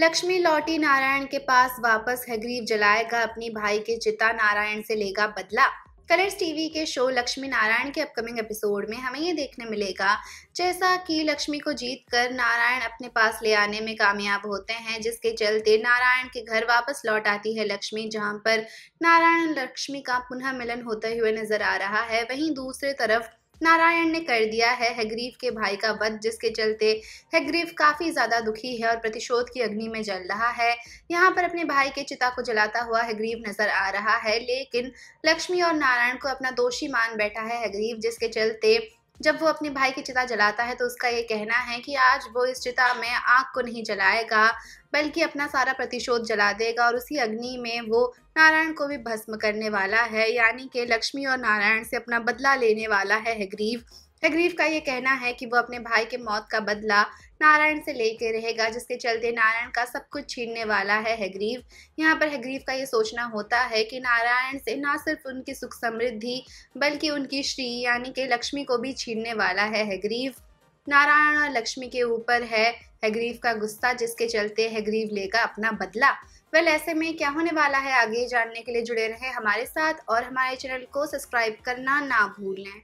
लक्ष्मी लौटी नारायण के पास वापस हैग्रीव जलाएगा अपनी भाई के चिता नारायण से लेगा बदला कलर्स टीवी के शो लक्ष्मी नारायण के अपकमिंग एपिसोड में हमें ये देखने मिलेगा जैसा कि लक्ष्मी को जीत कर नारायण अपने पास ले आने में कामयाब होते हैं जिसके चलते नारायण के घर वापस लौट आती है लक्ष्मी जहां पर नारायण लक्ष्मी का पुनः मिलन होते हुए नजर आ रहा है वहीं दूसरे तरफ नारायण ने कर दिया है हैग्रीव के भाई का वध जिसके चलते हैग्रीव काफ़ी ज़्यादा दुखी है और प्रतिशोध की अग्नि में जल रहा है यहाँ पर अपने भाई के चिता को जलाता हुआ हैग्रीव नज़र आ रहा है लेकिन लक्ष्मी और नारायण को अपना दोषी मान बैठा है हैग्रीव जिसके चलते जब वो अपने भाई की चिता जलाता है तो उसका ये कहना है कि आज वो इस चिता में आग को नहीं जलाएगा बल्कि अपना सारा प्रतिशोध जला देगा और उसी अग्नि में वो नारायण को भी भस्म करने वाला है यानी कि लक्ष्मी और नारायण से अपना बदला लेने वाला है ग्रीव तकरीफ का ये कहना है कि वो अपने भाई के मौत का बदला नारायण से लेकर रहेगा जिसके चलते नारायण का सब कुछ छीनने वाला है हैग्रीव यहाँ पर हैग्रीव का ये सोचना होता है कि नारायण से ना सिर्फ उनकी सुख समृद्धि बल्कि उनकी श्री यानी कि लक्ष्मी को भी छीनने वाला है हैग्रीव नारायण और लक्ष्मी के ऊपर है हैग्रीव का गुस्सा जिसके चलते हैग्रीव लेगा अपना बदला वेल ऐसे में क्या होने वाला है आगे जानने के लिए जुड़े रहें हमारे साथ और हमारे चैनल को सब्सक्राइब करना ना भूलें